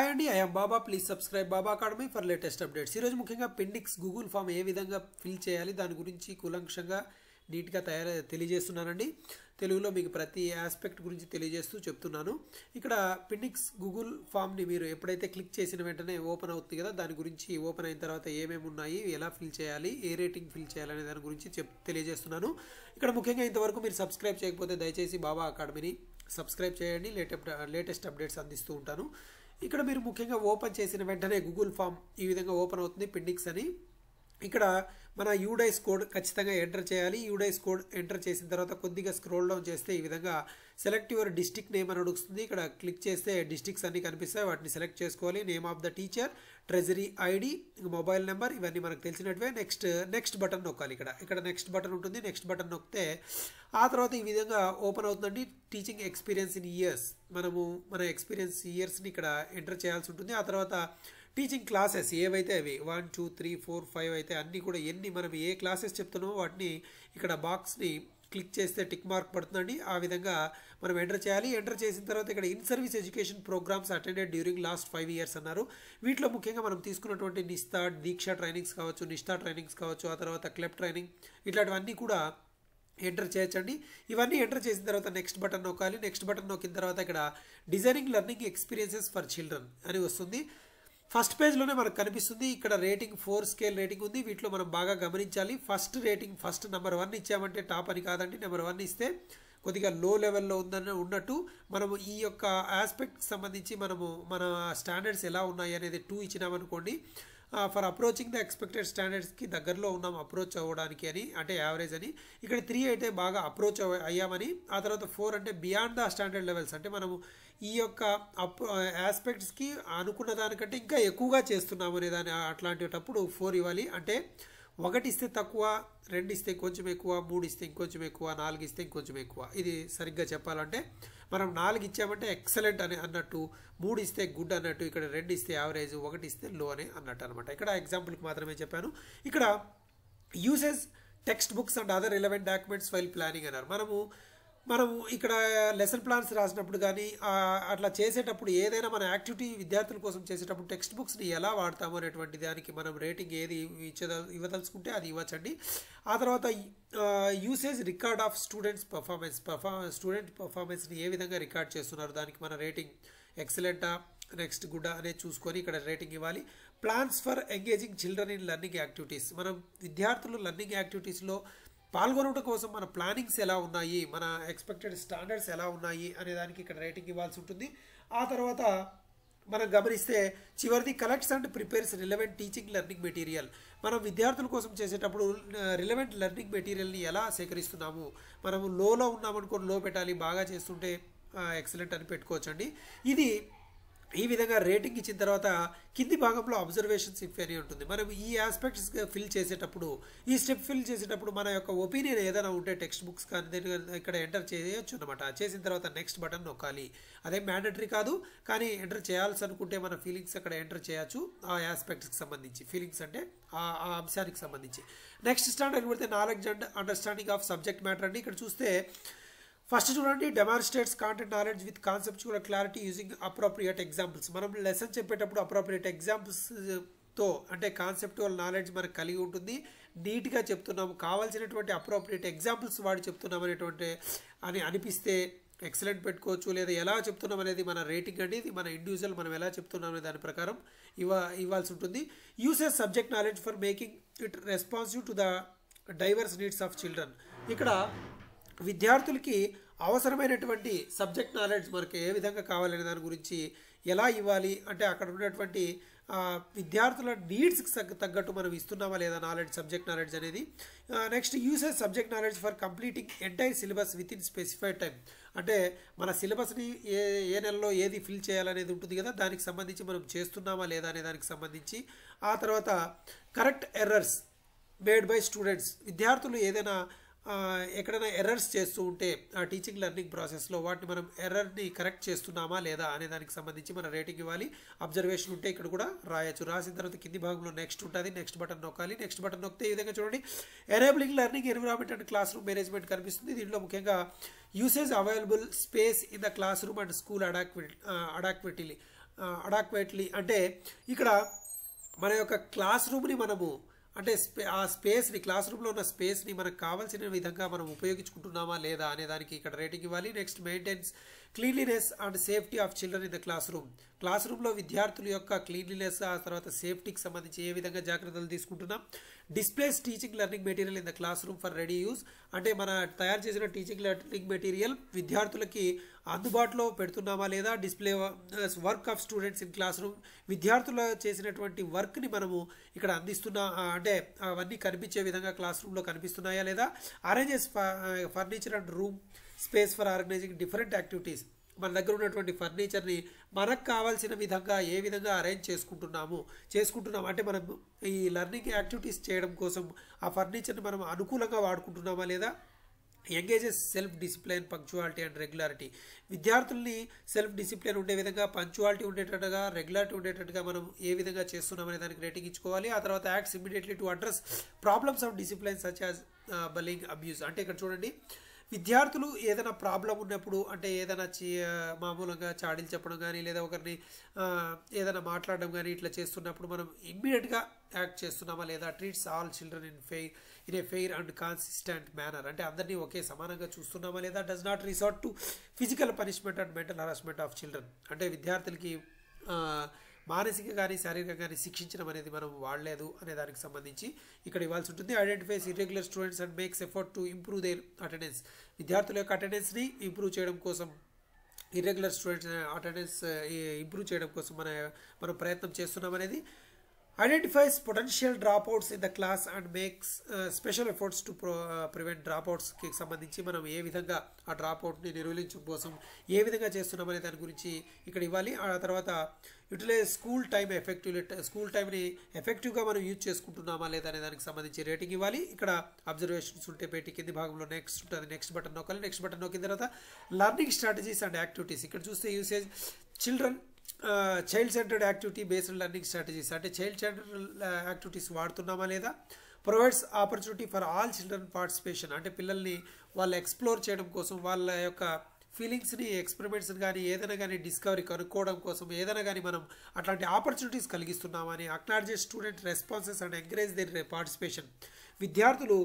hi అండి I'm Baba please subscribe Baba Academy for latest updates ఈరోజు ముఖ్యంగా పెండిక్స్ గూగుల్ ఫామ్ ఏ విధంగా ఫిల్ చేయాలి దాని గురించి కులంక్షంగా నీట్గా తయారు తెలియజేస్తున్నానండి తెలుగులో మీకు ప్రతి ఆస్పెక్ట్ గురించి తెలియజేస్తూ చెప్తున్నాను ఇక్కడ పిండిక్స్ గూగుల్ ఫామ్ని మీరు ఎప్పుడైతే క్లిక్ చేసిన వెంటనే ఓపెన్ అవుతుంది కదా దాని గురించి ఓపెన్ అయిన తర్వాత ఏమేమి ఉన్నాయి ఎలా ఫిల్ చేయాలి ఏ రేటింగ్ ఫిల్ చేయాలి అనే దాని గురించి చెప్ తెలియజేస్తున్నాను ఇక్కడ ముఖ్యంగా ఇంతవరకు మీరు సబ్స్క్రైబ్ చేయకపోతే దయచేసి బాబా అకాడమీని సబ్స్క్రైబ్ చేయండి లేటెస్ట్ లేటెస్ట్ అప్డేట్స్ అందిస్తూ ఉంటాను ఇక్కడ మీరు ముఖ్యంగా ఓపెన్ చేసిన వెంటనే గూగుల్ ఫామ్ ఈ విధంగా ఓపెన్ అవుతుంది పెండింగ్స్ అని ఇక్కడ మన యూడైస్ కోడ్ ఖచ్చితంగా ఎంటర్ చేయాలి యూడైస్ కోడ్ ఎంటర్ చేసిన తర్వాత కొద్దిగా స్క్రోల్ డౌన్ చేస్తే ఈ విధంగా సెలెక్ట్ యువర్ డిస్టిక్ నేమ్ అని అడుగుతుంది ఇక్కడ క్లిక్ చేస్తే డిస్టిక్స్ అన్నీ కనిపిస్తాయి వాటిని సెలెక్ట్ చేసుకోవాలి name of the teacher treasury ID mobile number ఇవన్నీ మనకు తెలిసినట్టువే నెక్స్ట్ నెక్స్ట్ బటన్ నొక్కాలి ఇక్కడ ఇక్కడ నెక్స్ట్ బటన్ ఉంటుంది నెక్స్ట్ బటన్ నొక్కితే ఆ తర్వాత ఈ విధంగా ఓపెన్ అవుతుందండి టీచింగ్ ఎక్స్పీరియన్స్ ఇన్ ఇయర్స్ మనము మన ఎక్స్పీరియన్స్ ఇయర్స్ని ఇక్కడ ఎంటర్ చేయాల్సి ఉంటుంది ఆ తర్వాత టీచింగ్ క్లాసెస్ ఏవైతే అవి one two three four five అయితే అన్నీ కూడా ఎన్ని మనం ఏ క్లాసెస్ చెప్తున్నామో వాటిని ఇక్కడ బాక్స్ని క్లిక్ చేస్తే టిక్ మార్క్ పడుతుందండి ఆ విధంగా మనం ఎంటర్ చేయాలి ఎంటర్ చేసిన తర్వాత ఇక్కడ in service education programs attended during last five years అన్నారు వీటిలో ముఖ్యంగా మనం తీసుకున్నటువంటి నిస్తా దీక్ష ట్రైనింగ్స్ కావచ్చు నిష్ఠా ట్రైనింగ్స్ కావచ్చు ఆ తర్వాత క్లెప్ ట్రైనింగ్ ఇట్లాంటివన్నీ కూడా ఎంటర్ చేయొచ్చండి ఇవన్నీ ఎంటర్ చేసిన తర్వాత నెక్స్ట్ బటన్ నొక్కాలి నెక్స్ట్ బటన్ నొక్కిన తర్వాత ఇక్కడ designing learning experiences for children అని వస్తుంది ఫస్ట్ పేజ్లోనే మనకు కనిపిస్తుంది ఇక్కడ రేటింగ్ ఫోర్ స్కేల్ రేటింగ్ ఉంది వీటిలో మనం బాగా గమనించాలి first rating first number one ఇచ్చామంటే టాప్ అని కాదండి నెంబర్ వన్ ఇస్తే కొద్దిగా లో లెవెల్లో ఉందనే ఉన్నట్టు మనము ఈ యొక్క ఆస్పెక్ట్కి సంబంధించి మనము మన స్టాండర్డ్స్ ఎలా ఉన్నాయి అనేది టూ ఇచ్చినామనుకోండి ఫర్ అప్రోచింగ్ ద ఎక్స్పెక్టెడ్ స్టాండర్డ్స్కి దగ్గరలో ఉన్నాం అప్రోచ్ అవ్వడానికి అని అంటే యావరేజ్ అని ఇక్కడ త్రీ అయితే బాగా అప్రోచ్ అయ్యామని ఆ తర్వాత ఫోర్ అంటే బియాండ్ ద స్టాండర్డ్ లెవెల్స్ అంటే మనము ఈ యొక్క అప్ ఆస్పెక్ట్స్కి అనుకున్న దానికంటే ఇంకా ఎక్కువగా చేస్తున్నాము అనే దాని అట్లాంటిటప్పుడు ఫోర్ ఇవ్వాలి అంటే ఒకటి ఇస్తే తక్కువ రెండు ఇస్తే ఇంకొంచెం ఎక్కువ మూడు ఇస్తే ఇంకొంచెం ఎక్కువ నాలుగు ఇస్తే ఇంకొంచెం ఎక్కువ ఇది సరిగ్గా చెప్పాలంటే మనం నాలుగు ఇచ్చామంటే ఎక్సలెంట్ అని అన్నట్టు మూడు ఇస్తే గుడ్ అన్నట్టు ఇక్కడ రెండు ఇస్తే యావరేజ్ ఒకటి ఇస్తే లో అని అన్నట్టు అనమాట ఇక్కడ ఎగ్జాంపుల్కి మాత్రమే చెప్పాను ఇక్కడ uses text books and other relevant documents file planning అన్నారు మనము మనం ఇక్కడ లెసన్ ప్లాన్స్ రాసినప్పుడు కానీ అట్లా చేసేటప్పుడు ఏదైనా మన యాక్టివిటీ విద్యార్థుల కోసం చేసేటప్పుడు టెక్స్ట్ బుక్స్ని ఎలా వాడతాము అనేటువంటి దానికి మనం రేటింగ్ ఏది ఇచ్చే ఇవ్వదలుచుకుంటే అది ఇవ్వచ్చండి ఆ తర్వాత usage record of students performance performance student పర్ఫార్మెన్స్ని ఏ విధంగా రికార్డ్ చేస్తున్నారు దానికి మన రేటింగ్ ఎక్సలెంటా నెక్స్ట్ గుడ్ అనేది చూసుకొని ఇక్కడ రేటింగ్ ఇవ్వాలి plans for engaging children in learning activities మనం విద్యార్థులు లర్నింగ్ యాక్టివిటీస్లో పాల్గొనడం కోసం మన ప్లానింగ్స్ ఎలా ఉన్నాయి మన ఎక్స్పెక్టెడ్ స్టాండర్డ్స్ ఎలా ఉన్నాయి అనే దానికి ఇక్కడ రేటింగ్ ఇవ్వాల్సి ఉంటుంది ఆ తర్వాత మనం గమనిస్తే చివరిది collects and prepares relevant teaching learning material మనం విద్యార్థుల కోసం చేసేటప్పుడు రిలవెంట్ లెర్నింగ్ మెటీరియల్ని ఎలా సేకరిస్తున్నాము మనము లోలో ఉన్నామనుకోని లో పెట్టాలి బాగా చేస్తుంటే ఎక్సలెంట్ అని పెట్టుకోవచ్చండి ఇది ఈ విధంగా రేటింగ్ ఇచ్చిన తర్వాత కింది భాగంలో అబ్జర్వేషన్స్ ఇన్ఫైరీ ఉంటుంది మనం ఈ ఆస్పెక్ట్స్ ఫిల్ చేసేటప్పుడు ఈ స్టెప్ ఫిల్ చేసేటప్పుడు మన యొక్క ఒపీనియన్ ఏదైనా ఉంటే టెక్స్ట్ బుక్స్ కానీ ఇక్కడ ఎంటర్ చేయొచ్చు అనమాట చేసిన తర్వాత నెక్స్ట్ బటన్ నొక్కాలి అదే మ్యాండటరీ కాదు కానీ ఎంటర్ చేయాల్సి అనుకుంటే మన ఫీలింగ్స్ అక్కడ ఎంటర్ చేయొచ్చు ఆ ఆస్పెక్ట్స్కి సంబంధించి ఫీలింగ్స్ అంటే ఆ అంశానికి సంబంధించి నెక్స్ట్ స్టాండర్డ్ పెడితే knowledge and understanding of subject matter అండి ఇక్కడ చూస్తే ఫస్ట్ చూడండి డెమాన్స్ట్రేట్స్ కాంటెంట్ నాలెడ్జ్ విత్ కూడా క్లారిటీ యూజింగ్ అప్రోప్రియేట్ ఎగ్జాంపుల్స్ మనం లెసన్ చెప్పేటప్పుడు అప్రోప్రియేట్ uh, తో అంటే కాన్సెప్టువల్ నాలెడ్జ్ మనకు కలిగి ఉంటుంది నీట్గా చెప్తున్నాము కావాల్సినటువంటి అప్రోప్రియేట్ ఎగ్జాంపుల్స్ వాడు చెప్తున్నాం అనేటువంటి అని అనిపిస్తే ఎక్సలెంట్ పెట్టుకోవచ్చు లేదా ఎలా చెప్తున్నాం అనేది మన రేటింగ్ అనేది మన ఇండివిజువల్ మనం ఎలా చెప్తున్నాం అనే దాని ప్రకారం ఇవ్వ ఇవ్వాల్సి ఉంటుంది uses subject knowledge for making it responsive to the diverse needs of children ఇక్కడ విద్యార్థులకి అవసరమైనటువంటి సబ్జెక్ట్ నాలెడ్జ్ మనకి ఏ విధంగా కావాలనే దాని గురించి ఎలా ఇవ్వాలి అంటే అక్కడ ఉన్నటువంటి విద్యార్థుల నీడ్స్కి తగ్గట్టు మనం ఇస్తున్నామా లేదా నాలెడ్జ్ సబ్జెక్ట్ నాలెడ్జ్ అనేది next uses subject knowledge for completing entire syllabus within specified time అంటే మన సిలబస్ని ఏ ఏ నెలలో ఏది ఫిల్ చేయాలనేది ఉంటుంది కదా దానికి సంబంధించి మనం చేస్తున్నామా లేదా అనే దానికి సంబంధించి ఆ తర్వాత correct errors made by students విద్యార్థులు ఏదైనా ఎక్కడైనా ఎర్రర్స్ చేస్తూ ఉంటే ఆ టీచింగ్ లెర్నింగ్ ప్రాసెస్లో వాటిని మనం ఎర్రర్ని కరెక్ట్ చేస్తున్నామా లేదా అనే దానికి సంబంధించి మనం రేటింగ్ ఇవ్వాలి అబ్జర్వేషన్ ఉంటే ఇక్కడ కూడా రాయొచ్చు రాసిన తర్వాత కింది భాగంలో నెక్స్ట్ ఉంటుంది నెక్స్ట్ బటన్ నొక్కాలి నెక్స్ట్ బటన్ నొక్కితే ఈ విధంగా చూడండి enabling learning environment and classroom management కనిపిస్తుంది దీంట్లో ముఖ్యంగా usage available space in the class classroom and school అడాక్వి అడాక్విటీలీ అడాక్వేట్లీ అంటే ఇక్కడ మన యొక్క క్లాస్ రూమ్ని మనము అంటే ఆ స్పేస్ని క్లాస్ రూమ్లో ఉన్న స్పేస్ని మనకు కావాల్సిన విధంగా మనం ఉపయోగించుకుంటున్నామా లేదా అనే దానికి ఇక్కడ రేటింగ్ ఇవ్వాలి next maintenance cleanliness and safety of children in the class classroom క్లాస్ రూమ్లో విద్యార్థుల యొక్క క్లీన్లీనెస్ ఆ తర్వాత సేఫ్టీకి సంబంధించి ఏ విధంగా జాగ్రత్తలు తీసుకుంటున్నాం displays teaching learning material in the class room for ready use అంటే మన తయారు చేసిన టీచింగ్ లెర్నింగ్ మెటీరియల్ విద్యార్థులకి అందుబాటులో పెడుతున్నామా లేదా display work of students in class room విద్యార్థుల చేసినటువంటి వర్క్ని మనము ఇక్కడ అందిస్తున్న అంటే అవన్నీ కనిపించే విధంగా క్లాస్ రూమ్లో కనిపిస్తున్నాయా లేదా arranges furniture and room space for organizing different activities మన దగ్గర ఉన్నటువంటి ఫర్నిచర్ని మనకు కావాల్సిన విధంగా ఏ విధంగా అరేంజ్ చేసుకుంటున్నాము చేసుకుంటున్నాము అంటే మనం ఈ లెర్నింగ్ యాక్టివిటీస్ చేయడం కోసం ఆ ఫర్నిచర్ని మనం అనుకూలంగా వాడుకుంటున్నామా లేదా engages self discipline punctuality and regularity విద్యార్థుల్ని సెల్ఫ్ డిసిప్లైన్ ఉండే విధంగా పంక్చువాలిటీ ఉండేటట్టుగా రెగ్యులారిటీ ఉండేటట్టుగా మనం ఏ విధంగా చేస్తున్నామనే దానికి రేటింగ్ ఇచ్చుకోవాలి ఆ తర్వాత acts immediately to address problems of discipline such as bullying abuse అంటే ఇక్కడ చూడండి విద్యార్థులు ఏదైనా ప్రాబ్లం ఉన్నప్పుడు అంటే ఏదైనా మామూలుగా చాడీలు చెప్పడం కానీ లేదా ఒకరిని ఏదైనా మాట్లాడడం కానీ ఇట్లా చేస్తున్నప్పుడు మనం ఇమ్మీడియట్గా యాక్ట్ చేస్తున్నామా లేదా treats all children in fair in a fair and consistent manner అంటే అందరినీ ఒకే సమానంగా చూస్తున్నామా లేదా does not resort to physical punishment and mental harassment of children అంటే విద్యార్థులకి మానసిక కానీ శారీరక కానీ శిక్షించడం అనేది మనం వాడలేదు అనే దానికి సంబంధించి ఇక్కడ ఇవ్వాల్సి ఉంటుంది identifies irregular students and makes effort to improve their attendance విద్యార్థుల యొక్క అటెండెన్స్ని ఇంప్రూవ్ చేయడం కోసం ఇర్రెగ్యులర్ స్టూడెంట్స్ అటెండెన్స్ ఇంప్రూవ్ చేయడం కోసం మన మనం ప్రయత్నం చేస్తున్నాం అనేది identifies potential dropouts in the class and makes uh, special efforts to pro, uh, prevent dropoutsకి సంబంధించి మనం ఏ విధంగా ఆ డ్రాప్అవుట్ని నిర్వహించడం కోసం ఏ విధంగా అనే దాని గురించి ఇక్కడ ఇవ్వాలి ఆ తర్వాత utilize school time effective school టైంని ఎఫెక్టివ్గా మనం యూజ్ చేసుకుంటున్నామా లేదా అనే దానికి సంబంధించి రేటింగ్ ఇవ్వాలి ఇక్కడ అబ్జర్వేషన్స్ ఉంటే పెట్టి కింది భాగంలో నెక్స్ట్ ఉంటుంది నెక్స్ట్ బటన్ నొక్కాలి నెక్స్ట్ బటన్ నొక్కిన తర్వాత లర్నింగ్ స్ట్రాటజీస్ అండ్ యాక్టివిటీస్ ఇక్కడ చూస్తే usage children child centered activity based learning strategies అంటే చైల్డ్ సెంటర్డ్ యాక్టివిటీస్ వాడుతున్నామా లేదా provides opportunity for all children participation అంటే పిల్లల్ని వాళ్ళు ఎక్స్ప్లోర్ చేయడం కోసం వాళ్ళ యొక్క ఫీలింగ్స్ని ఎక్స్పెరిమెంట్స్ని కానీ ఏదైనా కానీ డిస్కవరీ కనుక్కోవడం కోసం ఏదైనా కానీ మనం అట్లాంటి ఆపర్చునిటీస్ కలిగిస్తున్నామని acknowledge student responses and encourage their participation విద్యార్థులు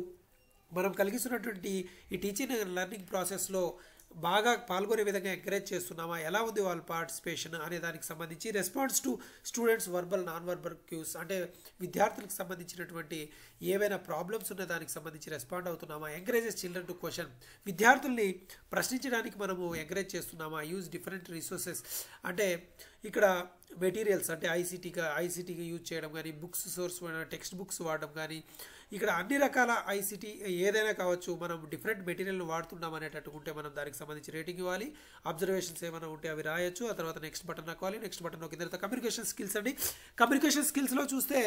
మనం కలిగిస్తున్నటువంటి ఈ టీచింగ్ అండ్ లెర్నింగ్ ప్రాసెస్లో బాగా పాల్గొనే విధంగా ఎంకరేజ్ చేస్తున్నామా ఎలా ఉంది వాళ్ళ పార్టిసిపేషన్ అనే దానికి సంబంధించి response to students verbal non verbal cues అంటే విద్యార్థులకు సంబంధించినటువంటి ఏవైనా ప్రాబ్లమ్స్ ఉన్న దానికి సంబంధించి రెస్పాండ్ అవుతున్నామా ఎంకరేజెస్ చిల్డ్రన్ టు క్వశ్చన్ విద్యార్థుల్ని ప్రశ్నించడానికి మనము ఎంకరేజ్ చేస్తున్నామా యూజ్ డిఫరెంట్ రిసోర్సెస్ అంటే ఇక్కడ మెటీరియల్స్ అంటే ఐసీటీగా ఐసీటీగా యూజ్ చేయడం కానీ బుక్స్ సోర్స్ టెక్స్ట్ బుక్స్ వాడడం కానీ ఇక్కడ అన్ని రకాల ఐసీటీ ఏదైనా కావచ్చు మనం డిఫరెంట్ మెటీరియల్ని వాడుతున్నాం అనేటట్టుకుంటే మనం దానికి సంబంధించి రేటింగ్ ఇవ్వాలి అబ్జర్వేషన్స్ ఏమైనా ఉంటే అవి రాయొచ్చు ఆ తర్వాత నెక్స్ట్ బటన్ నక్కోవాలి నెక్స్ట్ బటన్ నొక్కిన తర్వాత కమ్యూనికేషన్ స్కిల్స్ అండి కమ్యూనికేషన్ స్కిల్స్లో చూస్తే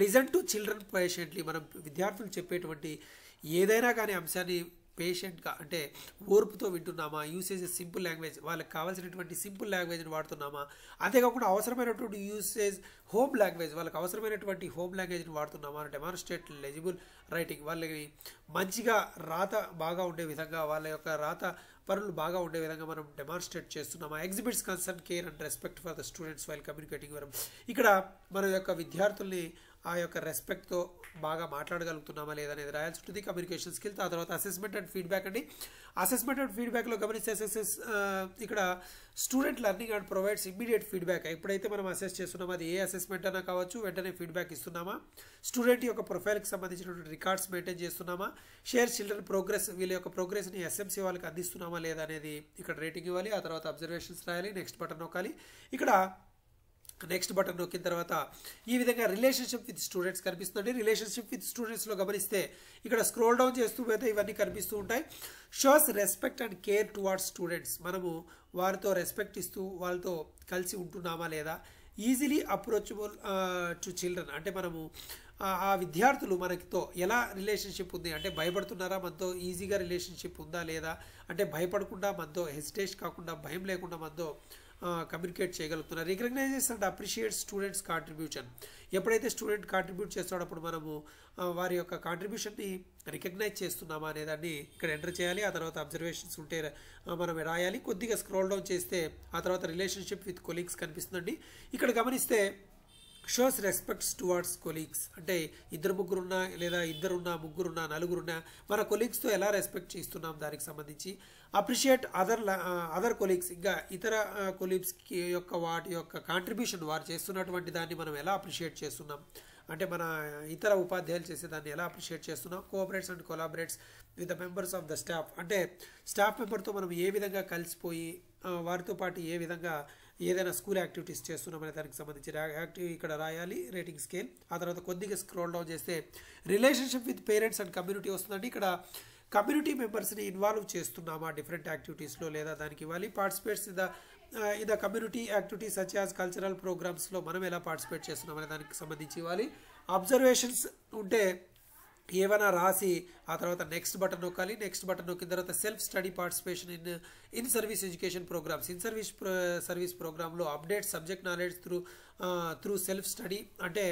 లిజన్ టు చిల్డ్రన్ పేషెంట్లీ మనం విద్యార్థులు చెప్పేటువంటి ఏదైనా కానీ అంశాన్ని పేషెంట్గా అంటే ఓర్పుతో వింటున్నామా యూస్ చేసే సింపుల్ లాంగ్వేజ్ వాళ్ళకి కావాల్సినటువంటి సింపుల్ లాంగ్వేజ్ని వాడుతున్నామా అంతేకాకుండా అవసరమైనటువంటి యూసేజ్ హోమ్ లాంగ్వేజ్ వాళ్ళకి అవసరమైనటువంటి హోమ్ లాంగ్వేజ్ని వాడుతున్నామా అంటే స్టేట్ లెజిబుల్ రైటింగ్ వాళ్ళకి మంచిగా రాత బాగా ఉండే విధంగా వాళ్ళ యొక్క రాత పనులు బాగా ఉండే విధంగా మనం డెమాన్స్ట్రేట్ చేస్తున్నామా exhibits concern care and respect for the students while communicating వరం ఇక్కడ మన యొక్క విద్యార్థుల్ని ఆ యొక్క రెస్పెక్ట్తో బాగా మాట్లాడగలుగుతున్నామా లేదనేది రాయాల్సి ఉంటుంది కమ్యూనికేషన్ స్కిల్ ఆ తర్వాత అసెస్మెంట్ అండ్ ఫీడ్బ్యాక్ అండి అసెస్మెంట్ అండ్ ఫీడ్బ్యాక్లో గమనిస్తే అసెస్ ఇక్కడ student learning and provides immediate feedback ఎప్పుడైతే మనం అసెస్ చేస్తున్నామో అది ఏ అసెస్మెంట్ అయినా కావచ్చు వెంటనే ఫీడ్బ్యాక్ ఇస్తున్నామా స్టూడెంట్ యొక్క ప్రొఫైల్కి సంబంధించినటువంటి రికార్డ్స్ మెయింటైన్ చేస్తున్నామా షేర్ చిల్డ్రన్ ప్రోగ్రెస్ వీళ్ళ యొక్క ప్రోగ్రెస్ని ఎస్ఎంసీ వాళ్ళకి అందిస్తున్నామా లేదనేది ఇక్కడ రేటింగ్ ఇవ్వాలి ఆ తర్వాత అబ్జర్వేషన్స్ రాయాలి నెక్స్ట్ బటన్ నొక్కాలి ఇక్కడ నెక్స్ట్ బటన్ నొక్కిన తర్వాత ఈ విధంగా రిలేషన్షిప్ విత్ స్టూడెంట్స్ కనిపిస్తుంది రిలేషన్షిప్ విత్ స్టూడెంట్స్లో గమనిస్తే ఇక్కడ స్క్రోల్ డౌన్ చేస్తూ పోతే ఇవన్నీ కనిపిస్తూ ఉంటాయి shows respect and care towards students మనము వారితో రెస్పెక్ట్ ఇస్తూ వాళ్ళతో కలిసి ఉంటున్నామా లేదా ఈజీలీ అప్రోచబుల్ టు చిల్డ్రన్ అంటే మనము ఆ విద్యార్థులు మనతో ఎలా రిలేషన్షిప్ ఉంది అంటే భయపడుతున్నారా మనతో ఈజీగా రిలేషన్షిప్ ఉందా లేదా అంటే భయపడకుండా మనతో హెసిటేషన్ కాకుండా భయం లేకుండా మనతో కమ్యూనికేట్ చేయగలుగుతున్నారు recognizes and appreciate students contribution ఎప్పుడైతే స్టూడెంట్ కాంట్రిబ్యూట్ అప్పుడు మనము వారి యొక్క కాంట్రిబ్యూషన్ని రికగ్నైజ్ చేస్తున్నామా అనేదాన్ని ఇక్కడ ఎంటర్ చేయాలి ఆ తర్వాత అబ్జర్వేషన్స్ ఉంటే మనం రాయాలి కొద్దిగా స్క్రోల్ డౌన్ చేస్తే ఆ తర్వాత రిలేషన్షిప్ విత్ కొలీగ్స్ కనిపిస్తుందండి ఇక్కడ గమనిస్తే షోస్ రెస్పెక్ట్స్ టువార్డ్స్ కొలీగ్స్ అంటే ఇద్దరు ముగ్గురున్నా లేదా ఇద్దరున్నా ముగ్గురున్నా నలుగురున్నా మన కొలీగ్స్తో ఎలా రెస్పెక్ట్ చేస్తున్నాం దానికి సంబంధించి అప్రిషియేట్ అదర్ అదర్ కొలీగ్స్ ఇంకా ఇతర కొలీగ్స్కి యొక్క వాటి యొక్క కాంట్రిబ్యూషన్ వారు చేస్తున్నటువంటి దాన్ని మనం ఎలా అప్రిషియేట్ చేస్తున్నాం అంటే మన ఇతర ఉపాధ్యాయులు చేసే దాన్ని ఎలా అప్రిషియేట్ చేస్తున్నాం cooperates and collaborates with the members of the staff అంటే స్టాఫ్ మెంబర్తో మనం ఏ విధంగా కలిసిపోయి వారితో పాటు ఏ విధంగా ఏదైనా స్కూల్ యాక్టివిటీస్ చేస్తున్నామనే దానికి సంబంధించి యాక్టివ్ ఇక్కడ రాయాలి రేటింగ్ స్కేల్ ఆ తర్వాత కొద్దిగా స్క్రోల్ డౌన్ చేస్తే relationship with parents and community వస్తుందండి ఇక్కడ కమ్యూనిటీ మెంబర్స్ని ఇన్వాల్వ్ చేస్తున్నామా డిఫరెంట్ యాక్టివిటీస్లో లేదా దానికి ఇవ్వాలి participates in the community activities such as cultural ప్రోగ్రామ్స్లో మనం ఎలా పార్టిసిపేట్ చేస్తున్నామనే దానికి సంబంధించి ఇవ్వాలి అబ్జర్వేషన్స్ ఉంటే ఏమైనా రాసి ఆ తర్వాత నెక్స్ట్ బటన్ నొక్కాలి నెక్స్ట్ బటన్ నొక్కిన తర్వాత self study participation in in service education programs in service service ప్రోగ్రాంలో update subject knowledge through through self study అంటే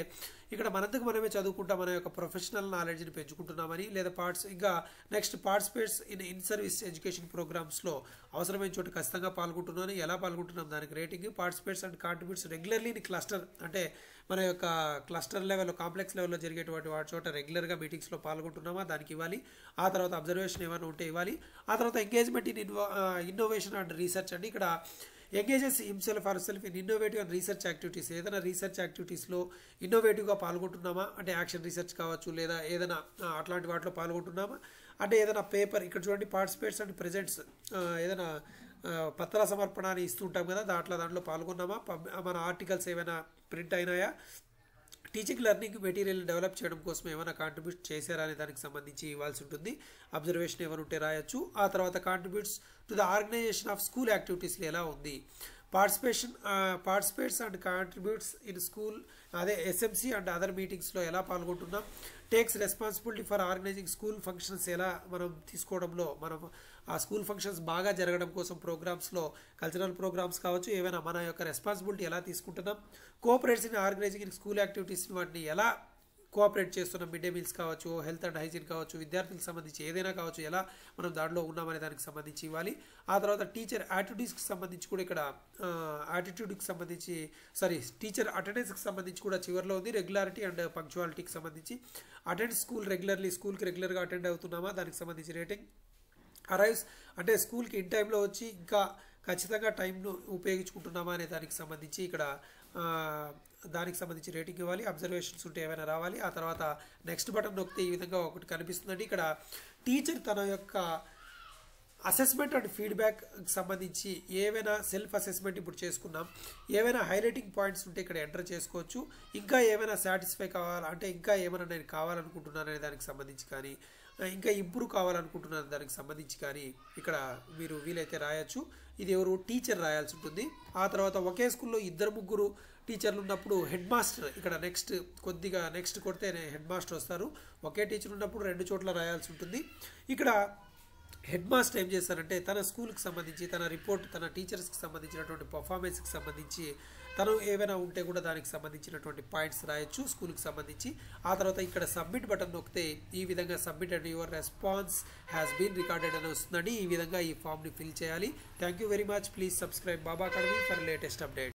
ఇక్కడ మనందుకు మనమే చదువుకుంటా మన యొక్క ప్రొఫెషనల్ నాలెడ్జ్ని పెంచుకుంటున్నామని లేదా పార్ట్స్ ఇంకా next participates in in service education ప్రోగ్రామ్స్లో అవసరమైన చోట ఖచ్చితంగా పాల్గొంటున్నాను ఎలా పాల్గొంటున్నాం దానికి rating participates and contributes regularly in cluster అంటే మన యొక్క క్లస్టర్ లెవెల్ కాంప్లెక్స్ లెవెల్లో జరిగేటువంటి వాటి చోట రెగ్యులర్గా మీటింగ్స్లో పాల్గొంటున్నామా దానికి ఇవ్వాలి ఆ తర్వాత అబ్జర్వేషన్ ఏమైనా ఉంటే ఇవ్వాలి ఆ తర్వాత engagement in innovation and research అండి ఇక్కడ engages himself or self in innovative and research activities ఏదైనా రీసెర్చ్ యాక్టివిటీస్లో ఇన్నోవేటివ్గా పాల్గొంటున్నామా అంటే యాక్షన్ రీసెర్చ్ కావచ్చు లేదా ఏదైనా అట్లాంటి వాటిలో పాల్గొంటున్నామా అంటే ఏదైనా పేపర్ ఇక్కడ చూడండి పార్టిసిపేట్స్ అండ్ ప్రజెంట్స్ ఏదైనా పత్ర సమర్పణ ఇస్తుంటాం కదా దాంట్లో దాంట్లో పాల్గొన్నామా మన ఆర్టికల్స్ ఏమైనా ప్రింట్ అయినాయా టీచింగ్ లెర్నింగ్ మెటీరియల్ డెవలప్ చేయడం కోసం ఏమైనా కాంట్రిబ్యూట్ చేశారా అనే దానికి సంబంధించి ఇవ్వాల్సి ఉంటుంది అబ్జర్వేషన్ ఏమైనా ఉంటే రాయొచ్చు ఆ తర్వాత contributes to the organization of school యాక్టివిటీస్లో ఎలా ఉంది participation participates and contributes in school అదే ఎస్ఎంసీ అండ్ అదర్ మీటింగ్స్లో ఎలా పాల్గొంటున్నాం takes responsibility for organizing school functions ఎలా మనం తీసుకోవడంలో మనం ఆ స్కూల్ ఫంక్షన్స్ బాగా జరగడం కోసం ప్రోగ్రామ్స్లో కల్చరల్ ప్రోగ్రామ్స్ కావచ్చు ఏమైనా మన యొక్క రెస్పాన్సిబిలిటీ ఎలా తీసుకుంటున్నాం కోఆపరేట్స్ని ఆర్గనైజింగ్ స్కూల్ యాక్టివిటీస్ని వాటిని ఎలా కోఆపరేట్ చేస్తున్నాం మిడ్ డే మీల్స్ కావచ్చు హెల్త్ అండ్ హైజీన్ కావచ్చు విద్యార్థులకు సంబంధించి ఏదైనా కావచ్చు ఎలా మనం దాంట్లో ఉన్నామనే దానికి సంబంధించి ఇవ్వాలి ఆ తర్వాత టీచర్ యాటిట్యూడ్స్కి సంబంధించి కూడా ఇక్కడ యాటిట్యూడ్కి సంబంధించి సారీ టీచర్ అటెండెన్స్కి సంబంధించి కూడా చివరిలో ఉంది రెగ్యులారిటీ అండ్ పంక్చువాలిటీకి సంబంధించి అటెండ్ స్కూల్ రెగ్యులర్లీ స్కూల్కి రెగ్యులర్గా అటెండ్ అవుతున్నామా దానికి సంబంధించి రేటింగ్ అరైవ్స్ అంటే స్కూల్కి ఇన్ టైంలో వచ్చి ఇంకా ఖచ్చితంగా టైంను ఉపయోగించుకుంటున్నామా అనే దానికి సంబంధించి ఇక్కడ దానికి సంబంధించి రేటింగ్ ఇవ్వాలి అబ్జర్వేషన్స్ ఉంటే ఏమైనా రావాలి ఆ తర్వాత నెక్స్ట్ బటన్ నొక్కితే ఈ విధంగా ఒకటి కనిపిస్తుందండి ఇక్కడ టీచర్ తన యొక్క అసెస్మెంట్ అండ్ ఫీడ్బ్యాక్ సంబంధించి ఏవైనా సెల్ఫ్ అసెస్మెంట్ ఇప్పుడు చేసుకున్నాం ఏవైనా హైలైటింగ్ పాయింట్స్ ఉంటే ఇక్కడ ఎంటర్ చేసుకోవచ్చు ఇంకా ఏమైనా సాటిస్ఫై కావాలా అంటే ఇంకా ఏమైనా నేను కావాలనుకుంటున్నాను అనే దానికి సంబంధించి కానీ ఇంకా ఇంప్రూవ్ కావాలనుకుంటున్నారు దానికి సంబంధించి కానీ ఇక్కడ మీరు వీలైతే రాయొచ్చు ఇది ఎవరు టీచర్ రాయాల్సి ఉంటుంది ఆ తర్వాత ఒకే స్కూల్లో ఇద్దరు ముగ్గురు టీచర్లు ఉన్నప్పుడు హెడ్ మాస్టర్ ఇక్కడ నెక్స్ట్ కొద్దిగా నెక్స్ట్ కొడితే హెడ్ మాస్టర్ వస్తారు ఒకే టీచర్ ఉన్నప్పుడు రెండు చోట్ల రాయాల్సి ఉంటుంది ఇక్కడ హెడ్ మాస్టర్ ఏం చేశారంటే తన స్కూల్కి సంబంధించి తన రిపోర్ట్ తన టీచర్స్కి సంబంధించినటువంటి పర్ఫార్మెన్స్కి సంబంధించి తను ఏమైనా ఉంటే కూడా దానికి సంబంధించినటువంటి పాయింట్స్ రాయొచ్చు స్కూల్కి సంబంధించి ఆ తర్వాత ఇక్కడ సబ్మిట్ బటన్ నొక్కితే ఈ విధంగా submit and your response has been recorded అని వస్తుందని ఈ విధంగా ఈ ఫామ్ని ఫిల్ చేయాలి thank you very much please subscribe Baba Academy for latest update